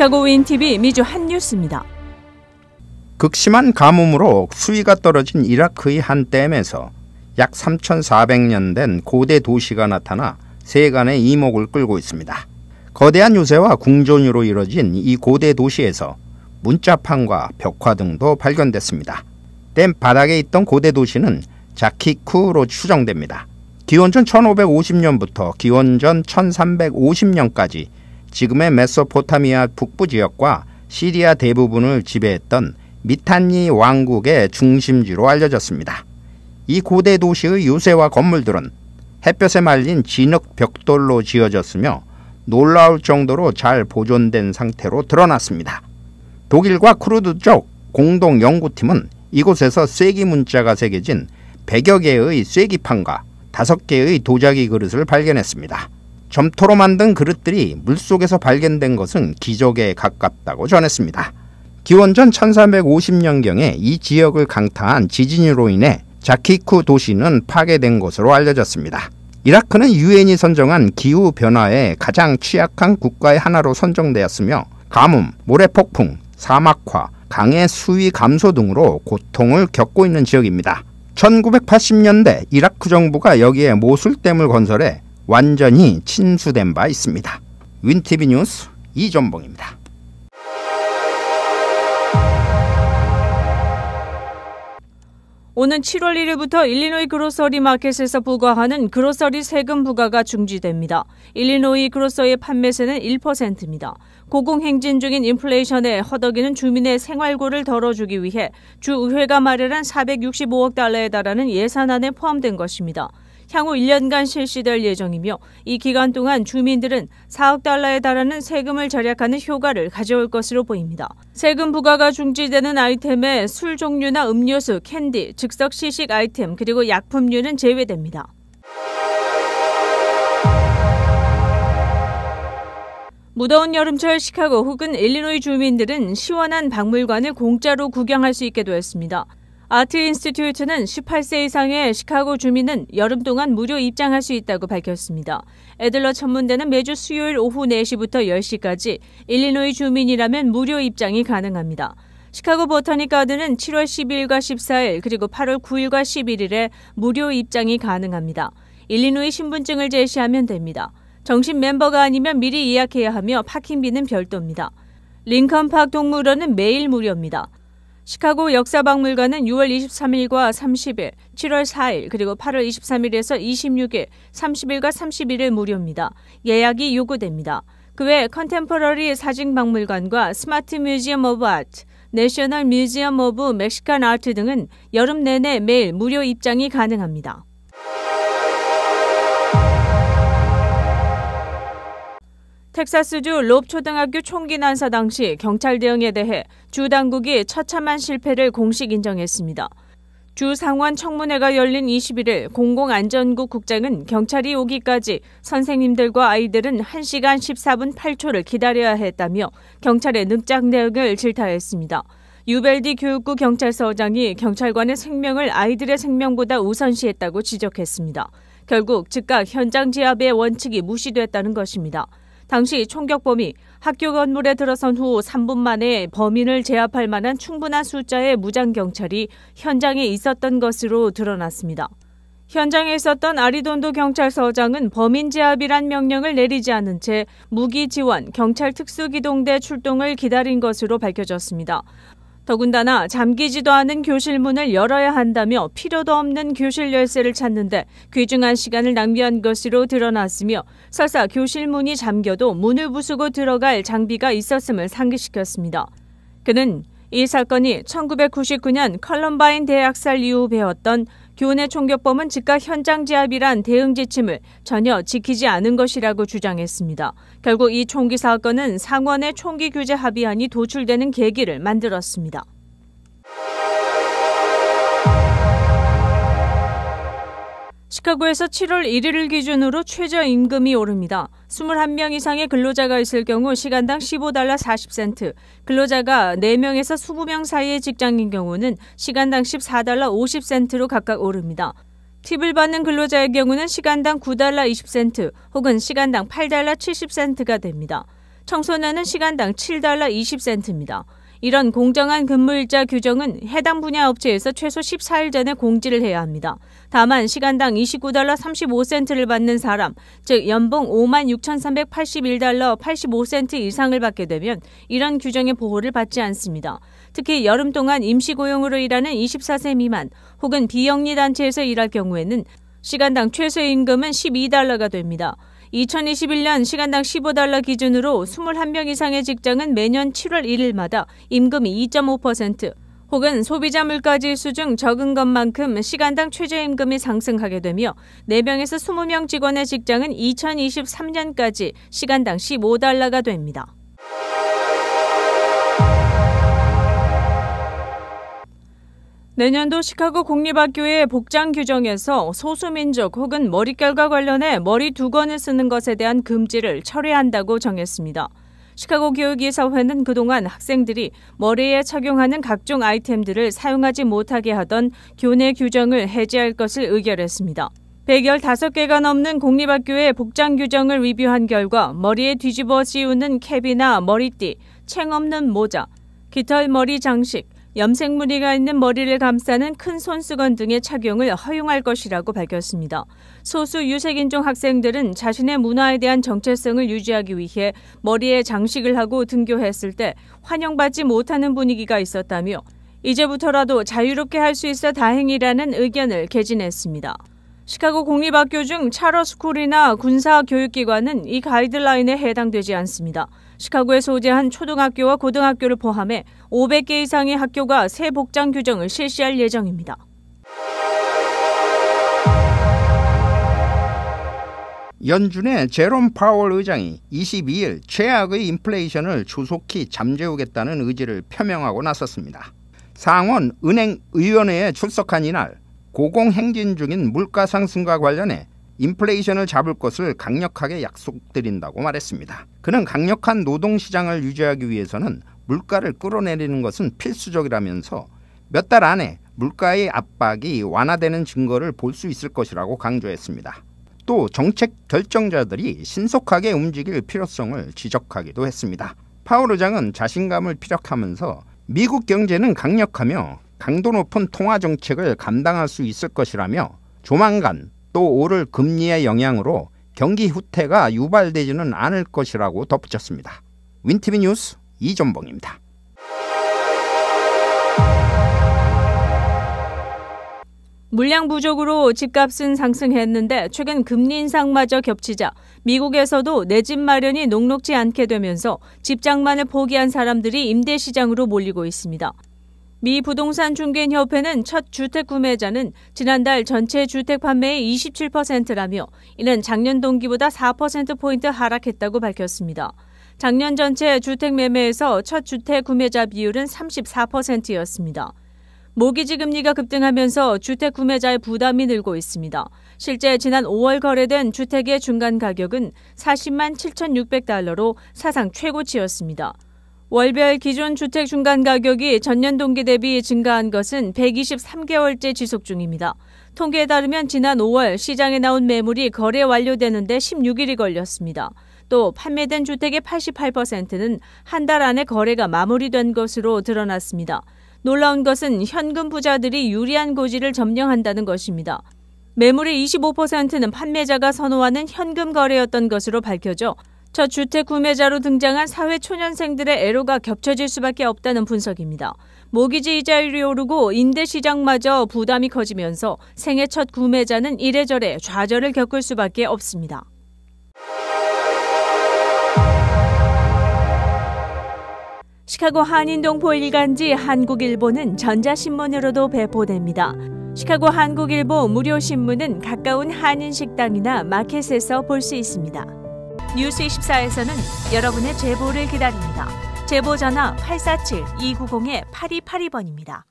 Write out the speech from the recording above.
시카고 윈TV 미주 한뉴스입니다. 극심한 가뭄으로 수위가 떨어진 이라크의 한 댐에서 약 3,400년 된 고대 도시가 나타나 세간의 이목을 끌고 있습니다. 거대한 유세와 궁전으로 이뤄진 이 고대 도시에서 문자판과 벽화 등도 발견됐습니다. 댐 바닥에 있던 고대 도시는 자키쿠로 추정됩니다. 기원전 1550년부터 기원전 1350년까지 지금의 메소포타미아 북부 지역과 시리아 대부분을 지배했던 미탄니 왕국의 중심지로 알려졌습니다. 이 고대 도시의 요새와 건물들은 햇볕에 말린 진흙 벽돌로 지어졌으며 놀라울 정도로 잘 보존된 상태로 드러났습니다. 독일과 크루드 쪽 공동 연구팀은 이곳에서 쐐기 문자가 새겨진 100여 개의 쐐기판과 5개의 도자기 그릇을 발견했습니다. 점토로 만든 그릇들이 물속에서 발견된 것은 기적에 가깝다고 전했습니다. 기원전 1350년경에 이 지역을 강타한 지진으로 인해 자키쿠 도시는 파괴된 것으로 알려졌습니다. 이라크는 유엔이 선정한 기후 변화에 가장 취약한 국가의 하나로 선정되었으며 가뭄, 모래폭풍, 사막화, 강의 수위 감소 등으로 고통을 겪고 있는 지역입니다. 1980년대 이라크 정부가 여기에 모술댐을 건설해 완전히 친수된 바 있습니다. 윈티비 뉴스 이전봉입니다. 오는 7월 1일부터 일리노이 그로서리 마켓에서 부과하는 그로서리 세금 부과가 중지됩니다. 일리노이 그로서의 판매세는 1%입니다. 고공행진 중인 인플레이션에 허덕이는 주민의 생활고를 덜어주기 위해 주의회가 마련한 465억 달러에 달하는 예산안에 포함된 것입니다. 향후 1년간 실시될 예정이며 이 기간 동안 주민들은 4억 달러에 달하는 세금을 절약하는 효과를 가져올 것으로 보입니다. 세금 부과가 중지되는 아이템에 술 종류나 음료수, 캔디, 즉석 시식 아이템 그리고 약품류는 제외됩니다. 무더운 여름철 시카고 혹은 일리노이 주민들은 시원한 박물관을 공짜로 구경할 수 있게 되었습니다. 아트 인스티튜트는 18세 이상의 시카고 주민은 여름 동안 무료 입장할 수 있다고 밝혔습니다. 애들러 천문대는 매주 수요일 오후 4시부터 10시까지 일리노이 주민이라면 무료 입장이 가능합니다. 시카고 보타닉 가드는 7월 12일과 14일 그리고 8월 9일과 11일에 무료 입장이 가능합니다. 일리노이 신분증을 제시하면 됩니다. 정식 멤버가 아니면 미리 예약해야 하며 파킹비는 별도입니다. 링컨 파크 동물원은 매일 무료입니다. 시카고 역사박물관은 6월 23일과 30일, 7월 4일, 그리고 8월 23일에서 26일, 30일과 31일 무료입니다. 예약이 요구됩니다. 그 외 컨템퍼러리 사진박물관과 스마트 뮤지엄 오브 아트, 내셔널 뮤지엄 오브 멕시칸 아트 등은 여름 내내 매일 무료 입장이 가능합니다. 텍사스주 롭 초등학교 총기 난사 당시 경찰 대응에 대해 주 당국이 처참한 실패를 공식 인정했습니다. 주 상원 청문회가 열린 21일 공공안전국 국장은 경찰이 오기까지 선생님들과 아이들은 1시간 14분 8초를 기다려야 했다며 경찰의 늑장 대응을 질타했습니다. 유벨디 교육부 경찰서장이 경찰관의 생명을 아이들의 생명보다 우선시했다고 지적했습니다. 결국 즉각 현장 제압의 원칙이 무시됐다는 것입니다. 당시 총격범이 학교 건물에 들어선 후 3분 만에 범인을 제압할 만한 충분한 숫자의 무장 경찰이 현장에 있었던 것으로 드러났습니다. 현장에 있었던 아리돈도 경찰서장은 범인 제압이란 명령을 내리지 않은 채 무기 지원, 경찰 특수기동대 출동을 기다린 것으로 밝혀졌습니다. 더군다나 잠기지도 않은 교실 문을 열어야 한다며 필요도 없는 교실 열쇠를 찾는데 귀중한 시간을 낭비한 것으로 드러났으며 설사 교실 문이 잠겨도 문을 부수고 들어갈 장비가 있었음을 상기시켰습니다. 그는 이 사건이 1999년 컬럼바인 대학살 이후 배웠던 교내 총격범은 즉각 현장 제압이란 대응 지침을 전혀 지키지 않은 것이라고 주장했습니다. 결국 이 총기 사건은 상원의 총기 규제 합의안이 도출되는 계기를 만들었습니다. 시카고에서 7월 1일을 기준으로 최저임금이 오릅니다. 21명 이상의 근로자가 있을 경우 시간당 15달러 40센트, 근로자가 4명에서 20명 사이의 직장인 경우는 시간당 14달러 50센트로 각각 오릅니다. 팁을 받는 근로자의 경우는 시간당 9달러 20센트 혹은 시간당 8달러 70센트가 됩니다. 청소년은 시간당 7달러 20센트입니다. 이런 공정한 근무일자 규정은 해당 분야 업체에서 최소 14일 전에 공지를 해야 합니다. 다만 시간당 29달러 35센트를 받는 사람, 즉 연봉 56,381달러 85센트 이상을 받게 되면 이런 규정의 보호를 받지 않습니다. 특히 여름 동안 임시고용으로 일하는 24세 미만 혹은 비영리 단체에서 일할 경우에는 시간당 최소 임금은 12달러가 됩니다. 2021년 시간당 15달러 기준으로 21명 이상의 직장은 매년 7월 1일마다 임금이 2.5%, 혹은 소비자 물가지수 중 적은 것만큼 시간당 최저임금이 상승하게 되며 4명에서 20명 직원의 직장은 2023년까지 시간당 15달러가 됩니다. 내년도 시카고 공립학교의 복장 규정에서 소수민족 혹은 머릿결과 관련해 머리 두건을 쓰는 것에 대한 금지를 철회한다고 정했습니다. 시카고 교육이사회는 그동안 학생들이 머리에 착용하는 각종 아이템들을 사용하지 못하게 하던 교내 규정을 해제할 것을 의결했습니다. 1 0 5개가 넘는 공립학교의 복장 규정을 리뷰한 결과 머리에 뒤집어 씌우는 캡이나 머리띠, 챙 없는 모자, 깃털 머리 장식, 염색 무늬가 있는 머리를 감싸는 큰 손수건 등의 착용을 허용할 것이라고 밝혔습니다. 소수 유색인종 학생들은 자신의 문화에 대한 정체성을 유지하기 위해 머리에 장식을 하고 등교했을 때 환영받지 못하는 분위기가 있었다며 이제부터라도 자유롭게 할 수 있어 다행이라는 의견을 개진했습니다. 시카고 공립학교 중 차러스쿨이나 군사교육기관은 이 가이드라인에 해당되지 않습니다. 시카고에 서우재한 초등학교와 고등학교를 포함해 500개 이상의 학교가 새 복장 규정을 실시할 예정입니다. 연준의 제롬 파월 의장이 22일 최악의 인플레이션을 조속히 잠재우겠다는 의지를 표명하고 나섰습니다. 상원 은행 의원회에 출석한 이날 고공행진 중인 물가 상승과 관련해 인플레이션을 잡을 것을 강력하게 약속드린다고 말했습니다. 그는 강력한 노동시장을 유지하기 위해서는 물가를 끌어내리는 것은 필수적이라면서 몇 달 안에 물가의 압박이 완화되는 증거를 볼 수 있을 것이라고 강조했습니다. 또 정책 결정자들이 신속하게 움직일 필요성을 지적하기도 했습니다. 파월 의장은 자신감을 피력하면서 미국 경제는 강력하며 강도 높은 통화 정책을 감당할 수 있을 것이라며 조만간 또 오를 금리의 영향으로 경기 후퇴가 유발되지는 않을 것이라고 덧붙였습니다. 윈티비 뉴스 이전봉입니다. 물량 부족으로 집값은 상승했는데 최근 금리 인상마저 겹치자 미국에서도 내집 마련이 녹록지 않게 되면서 집장만을 포기한 사람들이 임대시장으로 몰리고 있습니다. 미 부동산 중개인협회는 첫 주택 구매자는 지난달 전체 주택 판매의 27%라며 이는 작년 동기보다 4%포인트 하락했다고 밝혔습니다. 작년 전체 주택 매매에서 첫 주택 구매자 비율은 34%였습니다. 모기지 금리가 급등하면서 주택 구매자의 부담이 늘고 있습니다. 실제 지난 5월 거래된 주택의 중간 가격은 40만 7,600달러로 사상 최고치였습니다. 월별 기존 주택 중간 가격이 전년 동기 대비 증가한 것은 123개월째 지속 중입니다. 통계에 따르면 지난 5월 시장에 나온 매물이 거래 완료되는데 16일이 걸렸습니다. 또 판매된 주택의 88%는 한 달 안에 거래가 마무리된 것으로 드러났습니다. 놀라운 것은 현금 부자들이 유리한 고지를 점령한다는 것입니다. 매물의 25%는 판매자가 선호하는 현금 거래였던 것으로 밝혀져 첫 주택 구매자로 등장한 사회 초년생들의 애로가 겹쳐질 수밖에 없다는 분석입니다. 모기지 이자율이 오르고 임대 시장마저 부담이 커지면서 생애 첫 구매자는 이래저래 좌절을 겪을 수밖에 없습니다. 시카고 한인동포 일간지 한국일보는 전자신문으로도 배포됩니다. 시카고 한국일보 무료신문은 가까운 한인 식당이나 마켓에서 볼 수 있습니다. 뉴스 24에서는 여러분의 제보를 기다립니다. 제보 전화 847-290-8282번입니다.